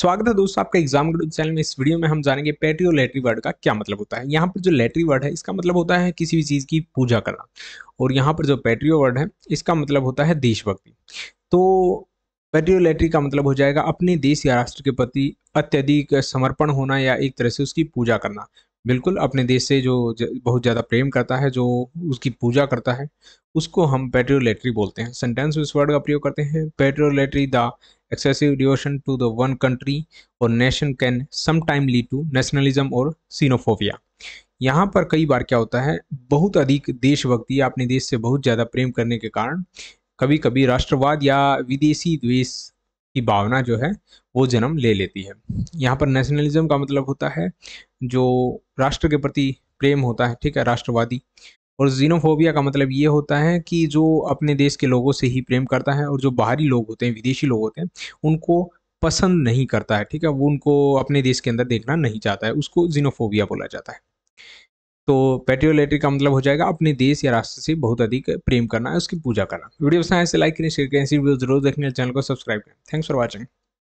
स्वागत है दोस्तों आपका एग्जाम चैनल में इस वीडियो में हम जानेंगे पेटी लेटरी वर्ड का क्या मतलब होता है यहाँ पर जो लेटरी वर्ड है इसका मतलब होता है किसी भी चीज़ की पूजा करना और यहाँ पर जो पेट्रियो वर्ड है इसका मतलब होता है देशभक्ति तो पेट्रियोलेटरी का मतलब हो जाएगा अपने देश या राष्ट्र के प्रति अत्यधिक समर्पण होना या एक तरह से उसकी पूजा करना बिल्कुल अपने देश से जो ज, बहुत ज़्यादा प्रेम करता है जो उसकी पूजा करता है उसको हम पेट्रियोलेटरी बोलते हैं सेंटेंस में इस वर्ड का प्रयोग करते हैं patriolatry the excessive devotion to the one country और nation can time lead to nationalism और सीनोफोबिया यहाँ पर कई बार क्या होता है बहुत अधिक देशभक्ति अपने देश से बहुत ज़्यादा प्रेम करने के कारण कभी कभी राष्ट्रवाद या विदेशी द्वेष की भावना जो है वो जन्म ले लेती है यहाँ पर नेशनलिज्म का मतलब होता है जो राष्ट्र के प्रति प्रेम होता है ठीक है राष्ट्रवादी और जीनोफोबिया का मतलब ये होता है कि जो अपने देश के लोगों से ही प्रेम करता है और जो बाहरी लोग होते हैं विदेशी लोग होते हैं उनको पसंद नहीं करता है ठीक है वो उनको अपने देश के अंदर देखना नहीं चाहता है उसको जीनोफोबिया बोला जाता है तो पेट्रियोलेट्री का मतलब हो जाएगा अपने देश या राष्ट्र से बहुत अधिक प्रेम करना है उसकी पूजा करना वीडियो पसंद ऐसे लाइक तो करें शेयर करें इसी वीडियो जरूर देखने चैनल को सब्सक्राइब करें थैंक्स फॉर वॉचिंग